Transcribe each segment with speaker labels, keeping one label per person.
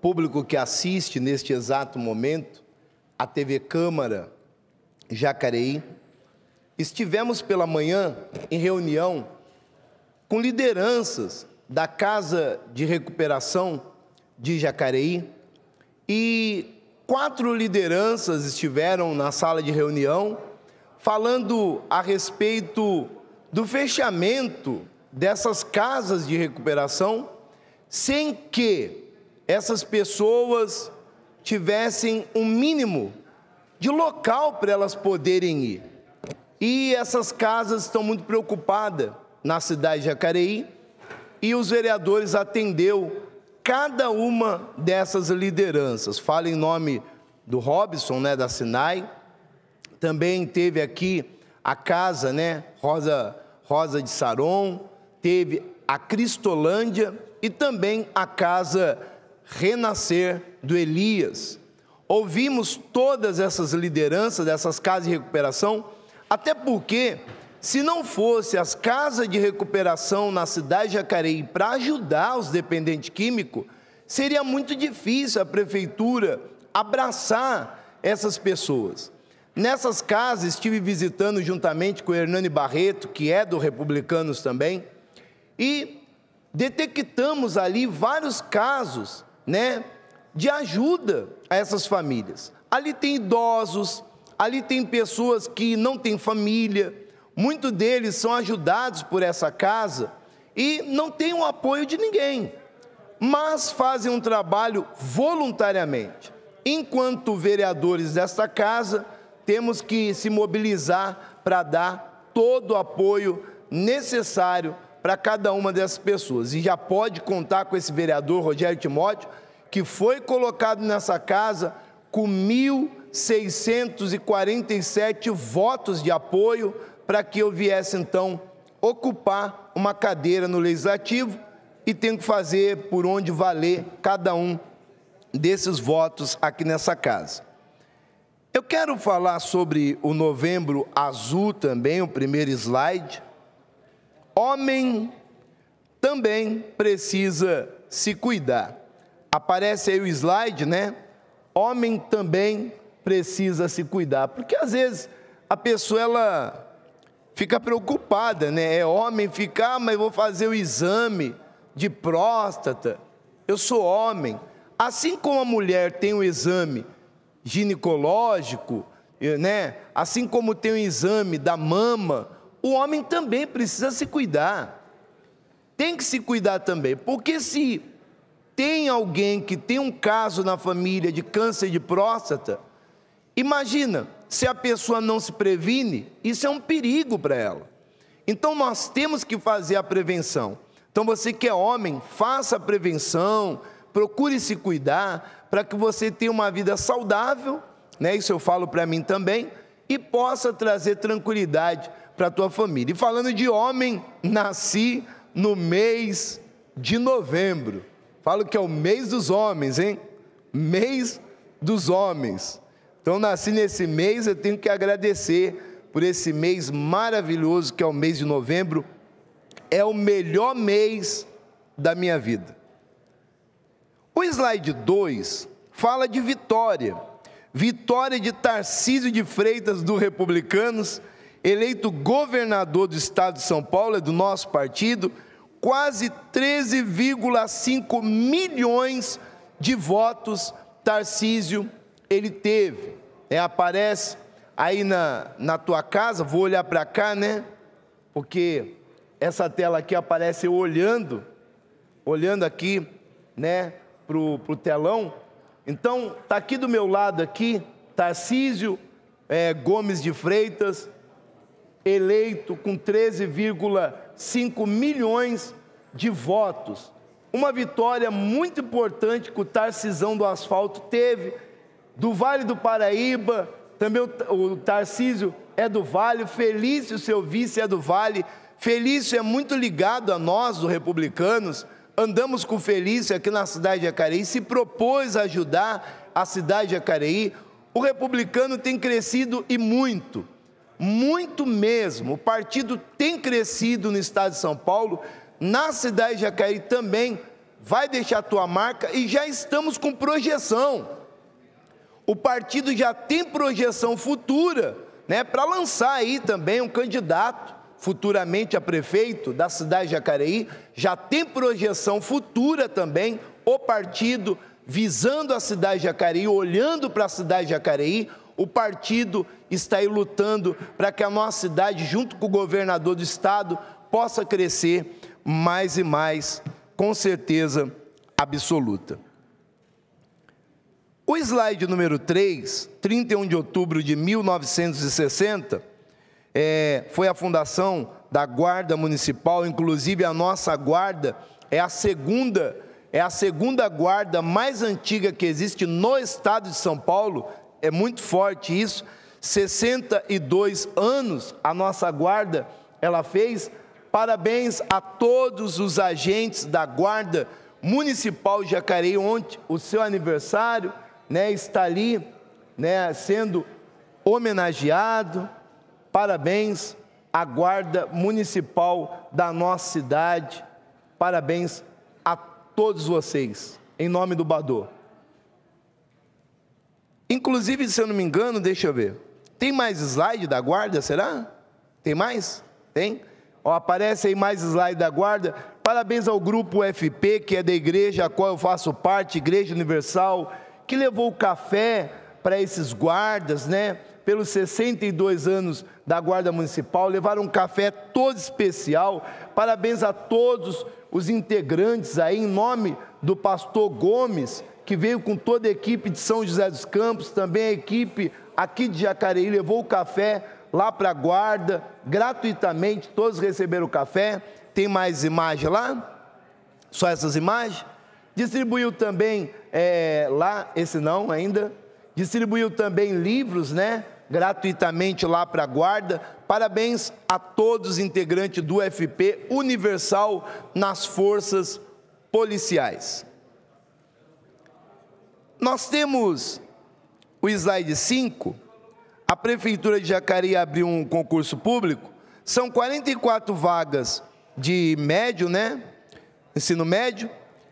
Speaker 1: público que assiste neste exato momento a TV Câmara Jacareí, estivemos pela manhã em reunião com lideranças da Casa de Recuperação de Jacareí e quatro lideranças estiveram na sala de reunião falando a respeito do fechamento dessas casas de recuperação sem que essas pessoas tivessem um mínimo de local para elas poderem ir. E essas casas estão muito preocupadas na cidade de Jacareí e os vereadores atendeu cada uma dessas lideranças. Fala em nome do Robson, né, da Sinai. Também teve aqui a casa, né, Rosa Rosa de Saron, teve a Cristolândia e também a casa renascer do Elias. Ouvimos todas essas lideranças dessas casas de recuperação, até porque, se não fosse as casas de recuperação na cidade de Jacareí para ajudar os dependentes químicos, seria muito difícil a prefeitura abraçar essas pessoas. Nessas casas estive visitando juntamente com o Hernani Barreto, que é do Republicanos também, e detectamos ali vários casos né, de ajuda a essas famílias. Ali tem idosos, ali tem pessoas que não têm família, muitos deles são ajudados por essa casa e não têm o apoio de ninguém, mas fazem um trabalho voluntariamente. Enquanto vereadores desta casa, temos que se mobilizar para dar todo o apoio necessário para cada uma dessas pessoas. E já pode contar com esse vereador, Rogério Timóteo, que foi colocado nessa casa com 1.647 votos de apoio para que eu viesse então ocupar uma cadeira no legislativo e tenho que fazer por onde valer cada um desses votos aqui nessa casa. Eu quero falar sobre o novembro azul também, o primeiro slide homem também precisa se cuidar. Aparece aí o slide, né? Homem também precisa se cuidar, porque às vezes a pessoa ela fica preocupada, né? É homem ficar, ah, mas vou fazer o exame de próstata. Eu sou homem. Assim como a mulher tem o exame ginecológico, eh, né? Assim como tem o exame da mama, o homem também precisa se cuidar. Tem que se cuidar também, porque se tem alguém que tem um caso na família de câncer de próstata, imagina, se a pessoa não se previne, isso é um perigo para ela. Então nós temos que fazer a prevenção. Então você que é homem, faça a prevenção, procure se cuidar para que você tenha uma vida saudável, né? Isso eu falo para mim também e possa trazer tranquilidade para a tua família. E falando de homem, nasci no mês de novembro. Falo que é o mês dos homens, hein? Mês dos homens. Então, nasci nesse mês, eu tenho que agradecer por esse mês maravilhoso que é o mês de novembro. É o melhor mês da minha vida. O slide 2 fala de vitória. Vitória de Tarcísio de Freitas do Republicanos eleito governador do estado de São Paulo, é do nosso partido, quase 13,5 milhões de votos Tarcísio ele teve. É, aparece aí na, na tua casa, vou olhar para cá, né? Porque essa tela aqui aparece eu olhando, olhando aqui, né, para o telão. Então, está aqui do meu lado aqui, Tarcísio é, Gomes de Freitas, eleito com 13,5 milhões de votos. Uma vitória muito importante que o Tarcisão do Asfalto teve, do Vale do Paraíba, também o, Tarcísio é do Vale, Felício, seu vice, é do Vale. Felício é muito ligado a nós, os republicanos. Andamos com Felício aqui na cidade de Jacareí, se propôs a ajudar a cidade de Jacareí. O republicano tem crescido e muito muito mesmo. O partido tem crescido no estado de São Paulo, na cidade de Jacareí também, vai deixar a tua marca e já estamos com projeção. O partido já tem projeção futura, né, para lançar aí também um candidato futuramente a prefeito da cidade de Jacareí, já tem projeção futura também o partido visando a cidade de Jacareí, olhando para a cidade de Jacareí, o partido está aí lutando para que a nossa cidade, junto com o governador do estado, possa crescer mais e mais, com certeza absoluta. O slide número 3, 31 de outubro de 1960, é, foi a fundação da Guarda Municipal, inclusive a nossa guarda é a segunda é a segunda guarda mais antiga que existe no estado de São Paulo, é muito forte isso. 62 anos a nossa guarda ela fez. Parabéns a todos os agentes da guarda municipal de Jacareí ontem, o seu aniversário, né, está ali, né, sendo homenageado. Parabéns à guarda municipal da nossa cidade. Parabéns a todos vocês. Em nome do Badô. Inclusive, se eu não me engano, deixa eu ver. Tem mais slide da guarda, será? Tem mais? Tem? Ó, aparece aí mais slide da guarda. Parabéns ao grupo FP, que é da igreja a qual eu faço parte, Igreja Universal, que levou o café para esses guardas, né? Pelos 62 anos da Guarda Municipal, levaram um café todo especial. Parabéns a todos os integrantes aí, em nome do pastor Gomes, que veio com toda a equipe de São José dos Campos, também a equipe aqui de Jacareí, levou o café lá para a guarda, gratuitamente, todos receberam o café. Tem mais imagem lá? Só essas imagens? Distribuiu também é, lá, esse não ainda. Distribuiu também livros, né? gratuitamente lá para a guarda. Parabéns a todos os integrantes do FP Universal nas forças policiais. Nós temos o slide 5, a Prefeitura de Jacareí abriu um concurso público, são 44 vagas de médio, né? Ensino médio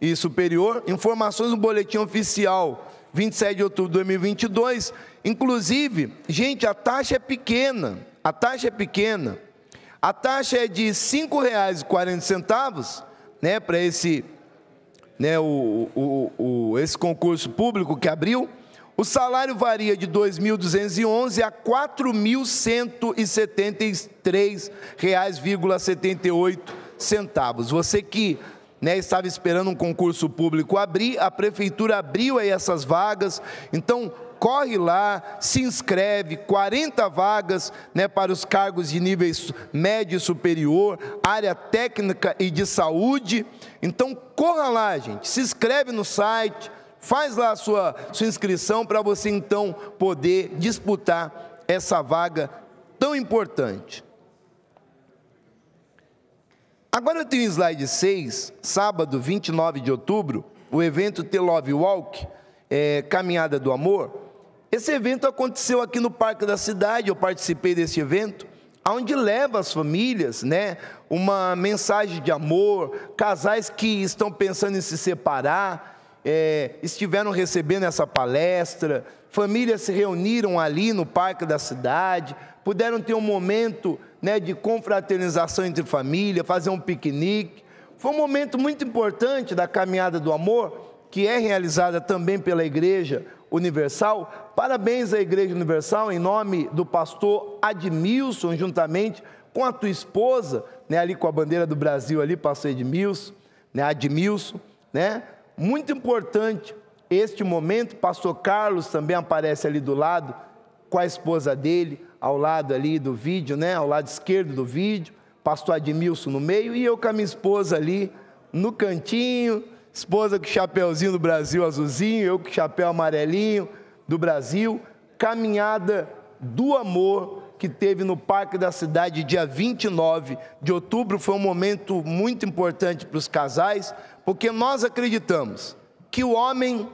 Speaker 1: e superior. Informações no boletim oficial 27 de outubro de 2022. Inclusive, gente, a taxa é pequena. A taxa é pequena. A taxa é de R$ 5,40, né, para esse né, o, o, o, esse concurso público que abriu, o salário varia de 2.211 a 4.173,78 centavos. Você que né, estava esperando um concurso público abrir, a prefeitura abriu aí essas vagas. Então, corre lá, se inscreve, 40 vagas né, para os cargos de níveis médio e superior, área técnica e de saúde. Então corra lá, gente, se inscreve no site, faz lá a sua, sua inscrição para você então poder disputar essa vaga tão importante. Agora eu tenho o slide 6, sábado 29 de outubro, o evento The Love Walk, é, Caminhada do Amor. Esse evento aconteceu aqui no Parque da Cidade, eu participei desse evento, onde leva as famílias, né, uma mensagem de amor, casais que estão pensando em se separar, é, estiveram recebendo essa palestra, famílias se reuniram ali no Parque da Cidade, puderam ter um momento né, de confraternização entre família, fazer um piquenique. Foi um momento muito importante da caminhada do amor, que é realizada também pela igreja Universal. Parabéns à Igreja Universal, em nome do pastor Admilson, juntamente com a tua esposa, né, ali com a bandeira do Brasil, ali, pastor Edmilson, né, Admilson, né? Muito importante este momento, pastor Carlos também aparece ali do lado, com a esposa dele, ao lado ali do vídeo, né, ao lado esquerdo do vídeo, pastor Admilson no meio, e eu com a minha esposa ali, no cantinho, Esposa com chapéuzinho do Brasil azulzinho, eu com chapéu amarelinho do Brasil. Caminhada do amor que teve no Parque da Cidade, dia 29 de outubro, foi um momento muito importante para os casais, porque nós acreditamos que o homem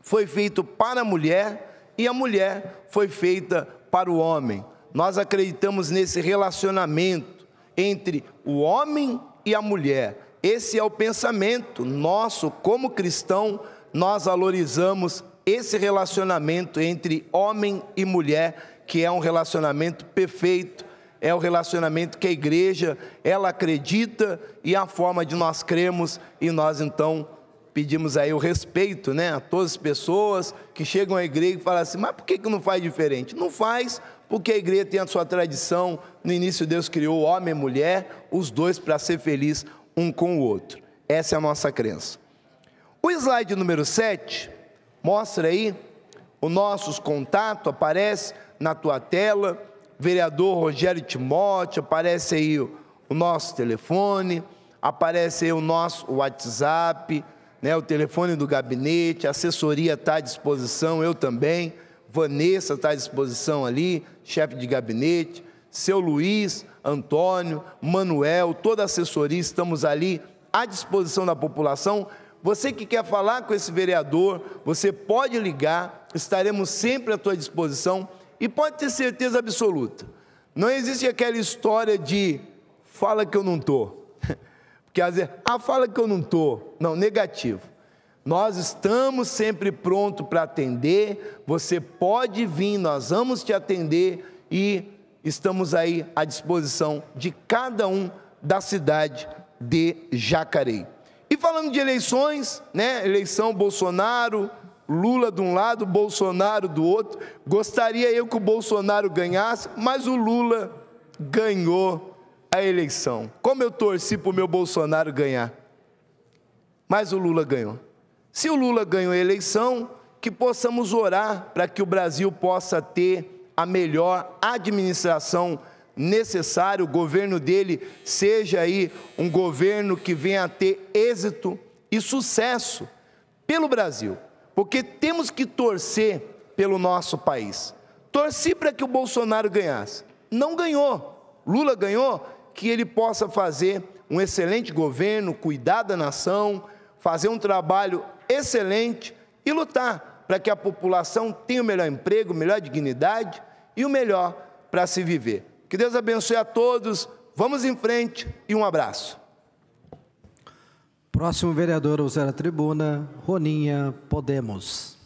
Speaker 1: foi feito para a mulher e a mulher foi feita para o homem. Nós acreditamos nesse relacionamento entre o homem e a mulher. Esse é o pensamento nosso como cristão, nós valorizamos esse relacionamento entre homem e mulher, que é um relacionamento perfeito, é o relacionamento que a igreja, ela acredita e é a forma de nós cremos e nós então pedimos aí o respeito, né, a todas as pessoas que chegam à igreja e falam assim: "Mas por que que não faz diferente?". Não faz, porque a igreja tem a sua tradição, no início Deus criou homem e mulher, os dois para ser feliz um com o outro. Essa é a nossa crença. O slide número 7 mostra aí os nossos contatos, aparece na tua tela, vereador Rogério Timote, aparece aí o, o nosso telefone, aparece aí o nosso WhatsApp, né, o telefone do gabinete, a assessoria está à disposição, eu também, Vanessa está à disposição ali, chefe de gabinete, seu Luiz, Antônio, Manuel, toda a assessoria, estamos ali à disposição da população. Você que quer falar com esse vereador, você pode ligar, estaremos sempre à tua disposição e pode ter certeza absoluta. Não existe aquela história de fala que eu não estou. Porque às vezes, ah, fala que eu não estou. Não, negativo. Nós estamos sempre prontos para atender, você pode vir, nós vamos te atender e estamos aí à disposição de cada um da cidade de Jacareí. E falando de eleições, né? Eleição Bolsonaro, Lula de um lado, Bolsonaro do outro. Gostaria eu que o Bolsonaro ganhasse, mas o Lula ganhou a eleição. Como eu torci para o meu Bolsonaro ganhar, mas o Lula ganhou. Se o Lula ganhou a eleição, que possamos orar para que o Brasil possa ter a melhor administração necessária, o governo dele seja aí um governo que venha a ter êxito e sucesso pelo Brasil, porque temos que torcer pelo nosso país. Torci para que o Bolsonaro ganhasse, não ganhou. Lula ganhou, que ele possa fazer um excelente governo, cuidar da nação, fazer um trabalho excelente e lutar para que a população tenha o melhor emprego, melhor dignidade e o melhor para se viver. Que Deus abençoe a todos. Vamos em frente e um abraço. Próximo vereador a usar a tribuna, Roninha Podemos.